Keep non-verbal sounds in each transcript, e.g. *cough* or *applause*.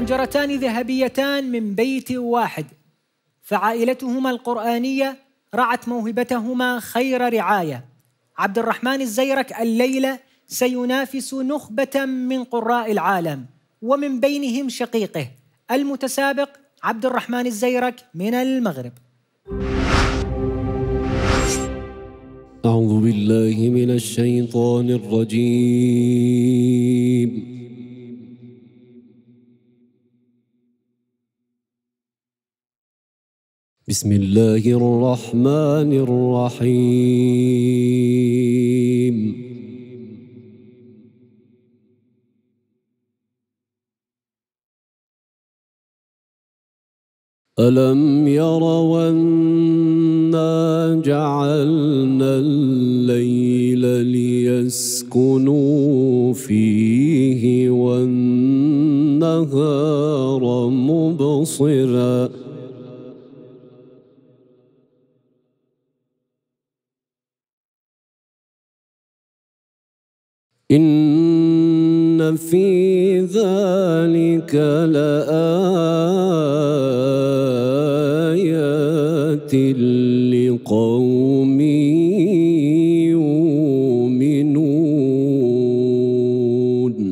حنجرتان ذهبيتان من بيت واحد فعائلتهما القرآنية رعت موهبتهما خير رعاية عبد الرحمن الزيرك الليلة سينافس نخبة من قراء العالم ومن بينهم شقيقه المتسابق عبد الرحمن الزيرك من المغرب أعوذ بالله من الشيطان الرجيم بسم الله الرحمن الرحيم ألم يروا أنا جعلنا الليل ليسكنوا فيه والنهار مبصراً إن في ذلك لآيات لقوم يؤمنون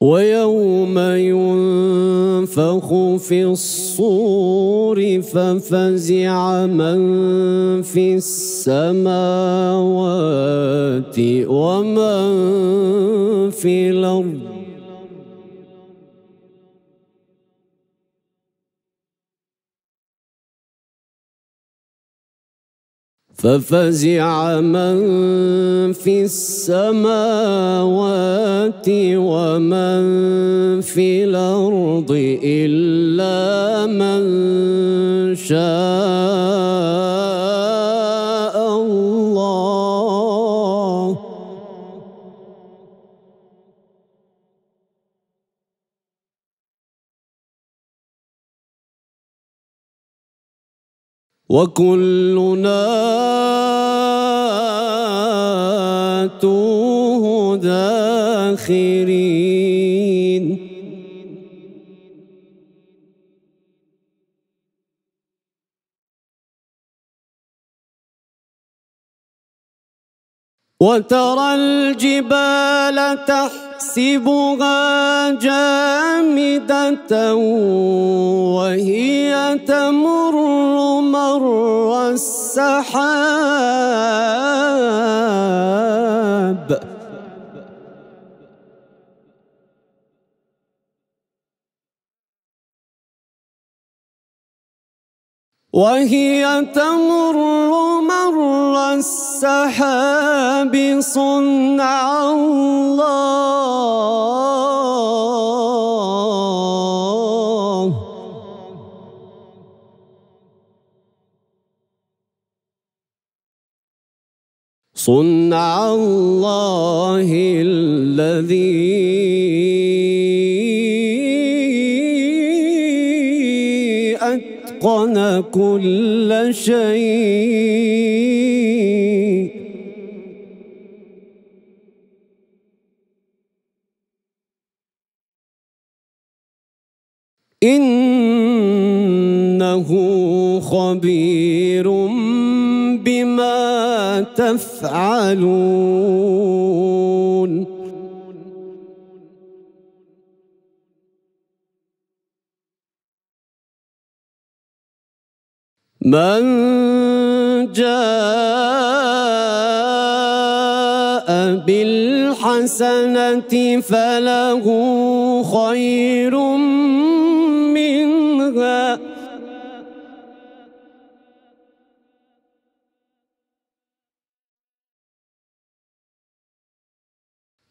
ويوم ينفخ في الصور ففزع من في السماوات ومن في الأرض ففزع من في السماوات ومن في الارض الا من شاء وكلنا توه داخرين وترى الجبال تحت يحسبها جامدة وهي تمر مر السحاب وهي تمر مر السحاب صنع الله صنع الله الذي أتقن كل شيء إنه خبير بما تفعلون من جاء بالحسنة فله خير منها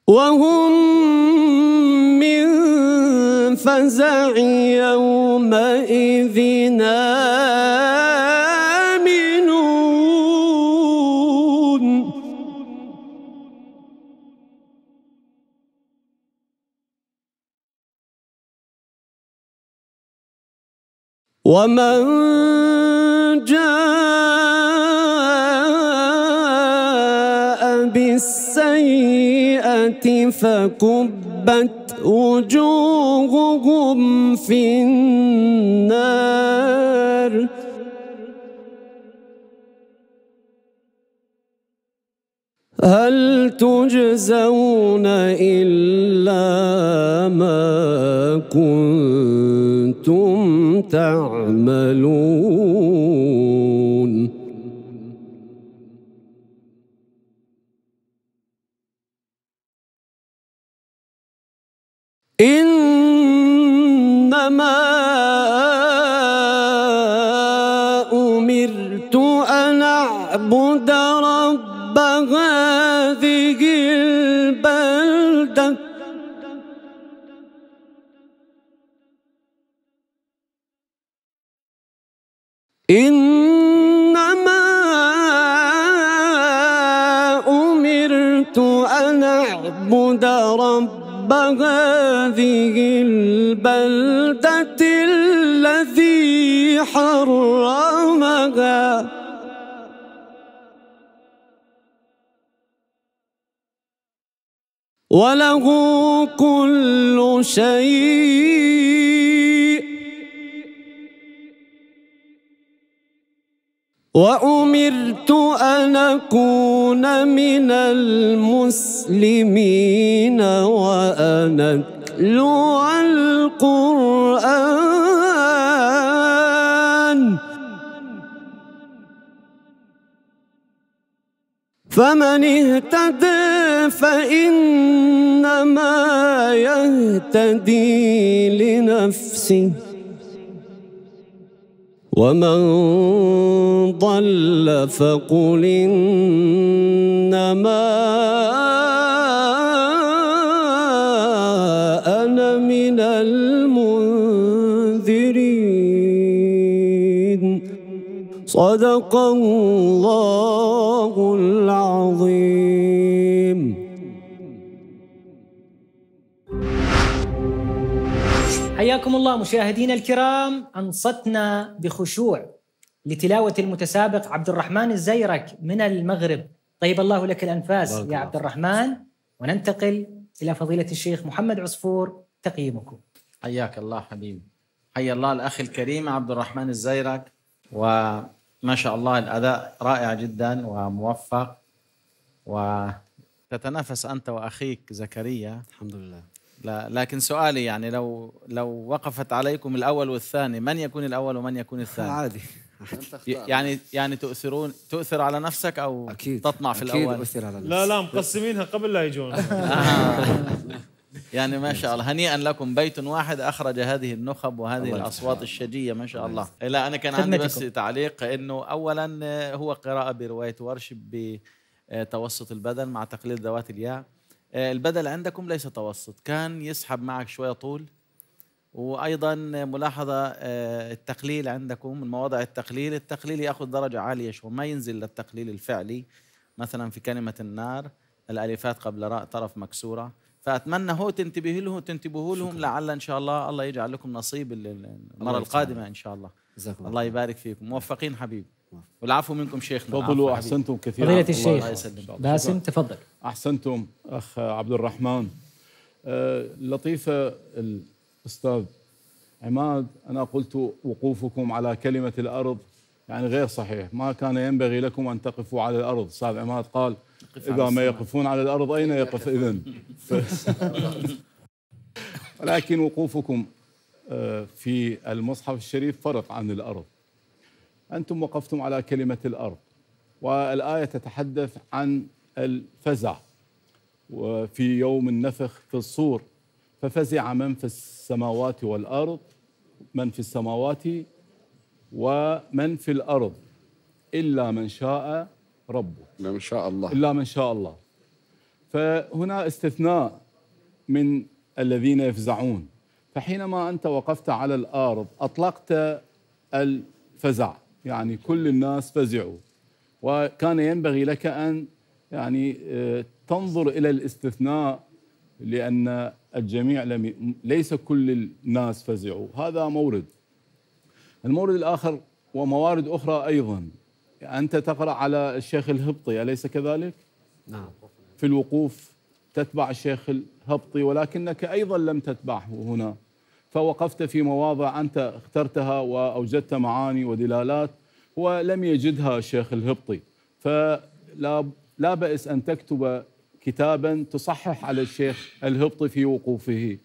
وهم من فزع يومئذ نار ومن جاء بالسيئة فكبت وجوههم في النار هل تجزون إلا ما كنتم تعملون إنما أمرت أن أعبد ربي رب هذه البلدة إنما أمرت أن أعبد رب هذه البلدة الذي حرمها وله كل شيء وأمرت أن أكون من المسلمين وأن أتلو القرآن فمن اهتد فإنما يهتدي لنفسه ومن ضل فقل إنما صدق الله العظيم حياكم الله مشاهدينا الكرام انصتنا بخشوع لتلاوه المتسابق عبد الرحمن الزيرك من المغرب طيب الله لك الانفاس يا عبد الرحمن وننتقل الى فضيله الشيخ محمد عصفور تقييمكم حياك الله حبيبي حيا الله الاخ الكريم عبد الرحمن الزيرك و ما شاء الله الاداء رائع جدا وموفق وتتنافس انت واخيك زكريا الحمد لله لا لكن سؤالي يعني لو لو وقفت عليكم الاول والثاني من يكون الاول ومن يكون الثاني عادي يعني يعني تؤثرون تؤثر على نفسك او أكيد تطمع في أكيد الاول اكيد اؤثر على نفسك. لا لا مقسمينها قبل لا يجون *laughs* يعني ما شاء الله هنيئا لكم بيت واحد اخرج هذه النخب وهذه الاصوات الشجيه ما شاء الله لا انا كان عندي بس تعليق انه اولا هو قراءه بروايه ورش بتوسط آه، البدن مع تقليل ذوات الياء آه، البدل عندكم ليس توسط كان يسحب معك شويه طول وايضا ملاحظه آه، التقليل عندكم من مواضع التقليل التقليل ياخذ درجه عاليه شوي ما ينزل للتقليل الفعلي مثلا في كلمه النار الالفات قبل راء طرف مكسوره فاتمنى هو تنتبهوا له تنتبهوا لهم لعل ان شاء الله الله يجعل لكم نصيب المره القادمه ان شاء الله الله الله يبارك فيكم موفقين حبيبي والعفو منكم شيخنا تفضلوا احسنتم كثيرا فضيله الشيخ باسم تفضل احسنتم اخ عبد الرحمن آه، لطيفه الاستاذ عماد انا قلت وقوفكم على كلمه الارض يعني غير صحيح ما كان ينبغي لكم ان تقفوا على الارض استاذ عماد قال يقف إذا ما يقفون على الأرض أين *laughs* يقف إذا *laughs* ولكن وقوفكم آه، في المصحف الشريف فرق عن الأرض أنتم وقفتم على كلمة الأرض والآية تتحدث عن الفزع وفي يوم النفخ في الصور ففزع من في السماوات والأرض من في السماوات ومن في الأرض إلا من شاء ربه لا من شاء الله إلا من شاء الله فهنا استثناء من الذين يفزعون فحينما أنت وقفت على الأرض أطلقت الفزع يعني كل الناس فزعوا وكان ينبغي لك أن يعني آه، تنظر إلى الاستثناء لأن الجميع لم ليس كل الناس فزعوا هذا مورد المورد الآخر وموارد أخرى أيضا أنت تقرأ على الشيخ الهبطي أليس كذلك؟ نعم في الوقوف تتبع الشيخ الهبطي ولكنك أيضا لم تتبعه هنا فوقفت في مواضع أنت اخترتها وأوجدت معاني ودلالات ولم يجدها الشيخ الهبطي فلا لا بأس أن تكتب كتابا تصحح على الشيخ الهبطي في وقوفه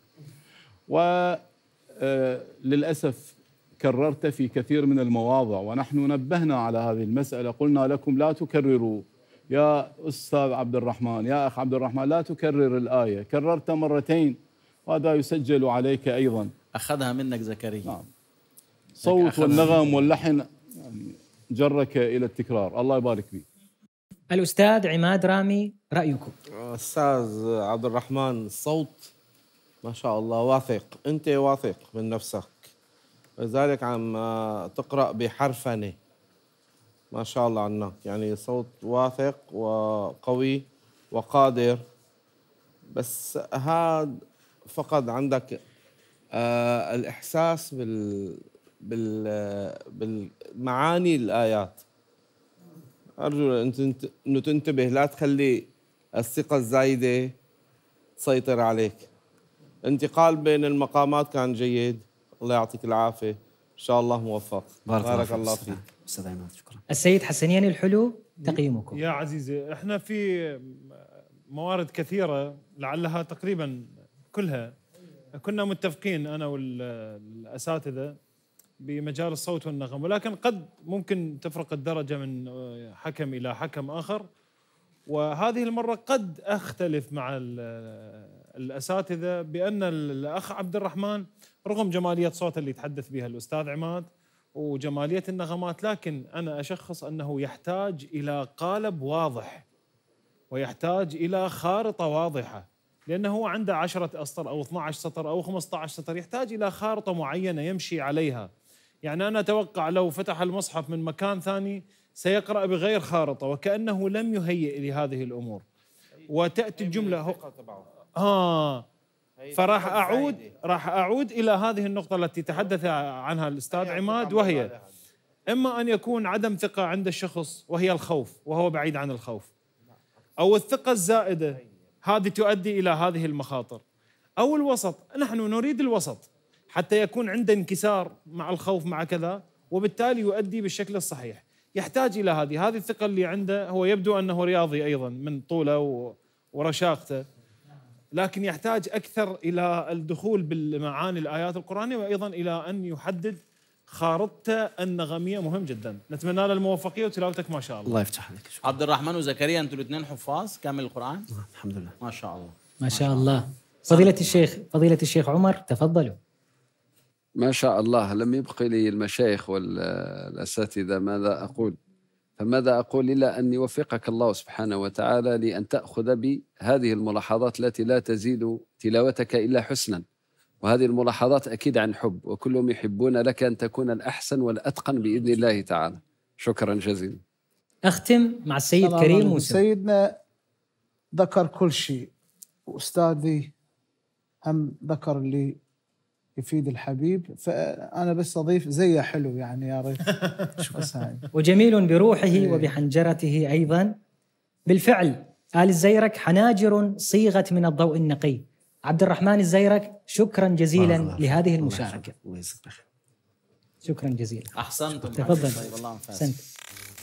وللأسف آه، كررت في كثير من المواضع ونحن نبهنا على هذه المسألة قلنا لكم لا تكرروا يا أستاذ عبد الرحمن يا أخ عبد الرحمن لا تكرر الآية كررت مرتين وهذا يسجل عليك أيضا أخذها منك زكريا نعم. صوت والنغم واللحن جرك إلى التكرار الله يبارك فيك الأستاذ عماد رامي رأيكم أستاذ عبد الرحمن الصوت ما شاء الله واثق أنت واثق من نفسك لذلك عم آه، تقرأ بحرفنة ما شاء الله عنك يعني صوت واثق وقوي وقادر بس هاد فقد عندك آه الإحساس بال بال بالمعاني الآيات أرجو ان تنتبه لا تخلي الثقة الزايدة تسيطر عليك انتقال بين المقامات كان جيد الله يعطيك العافيه ان شاء الله موفق بارك, بارك الله فيك استاذ عماد شكرا السيد حسنياني الحلو تقييمكم يا عزيزي احنا في موارد كثيره لعلها تقريبا كلها كنا متفقين انا والاساتذه بمجال الصوت والنغم ولكن قد ممكن تفرق الدرجه من حكم الى حكم اخر وهذه المره قد اختلف مع الاساتذه بان الاخ عبد الرحمن رغم جماليه صوته اللي تحدث بها الاستاذ عماد وجماليه النغمات لكن انا اشخص انه يحتاج الى قالب واضح ويحتاج الى خارطه واضحه لانه هو عنده 10 اسطر او 12 سطر او 15 سطر يحتاج الى خارطه معينه يمشي عليها يعني انا اتوقع لو فتح المصحف من مكان ثاني سيقرا بغير خارطه وكانه لم يهيئ لهذه الامور وتاتي الجمله اه فراح اعود راح اعود الى هذه النقطه التي تحدث عنها الاستاذ عماد وهي اما ان يكون عدم ثقه عند الشخص وهي الخوف وهو بعيد عن الخوف نعم. او الثقه الزائده هذه تؤدي الى هذه المخاطر او الوسط نحن نريد الوسط حتى يكون عنده انكسار مع الخوف مع كذا وبالتالي يؤدي بالشكل الصحيح يحتاج الى هذه هذه الثقه اللي عنده هو يبدو انه رياضي ايضا من طوله ورشاقته لكن يحتاج اكثر الى الدخول بالمعاني الايات القرانيه وايضا الى ان يحدد خارطته النغميه مهم جدا نتمنى له الموفقيه وتلاوتك ما شاء الله الله يفتح عليك شكرا. عبد الرحمن وزكريا انتوا الاثنين حفاظ كامل القران نعم، الحمد لله ما شاء الله ما شاء الله فضيله الشيخ فضيله الشيخ عمر تفضلوا ما شاء الله لم يبقي لي المشايخ والاساتذه ماذا اقول فماذا أقول إلا أن يوفقك الله سبحانه وتعالى لأن تأخذ بهذه الملاحظات التي لا تزيد تلاوتك إلا حسنا وهذه الملاحظات أكيد عن حب وكلهم يحبون لك أن تكون الأحسن والأتقن بإذن الله تعالى شكرا جزيلا أختم مع السيد كريم موسى سيدنا ذكر كل شيء وأستاذي هم ذكر لي يفيد الحبيب فانا بس اضيف زيه حلو يعني يا ريت *laughs* شوف وجميل بروحه إيه. وبحنجرته ايضا بالفعل ال الزيرك حناجر صيغت من الضوء النقي عبد الرحمن الزيرك شكرا جزيلا لهذه المشاركه الله شكرا جزيلا احسنتم تفضل احسنت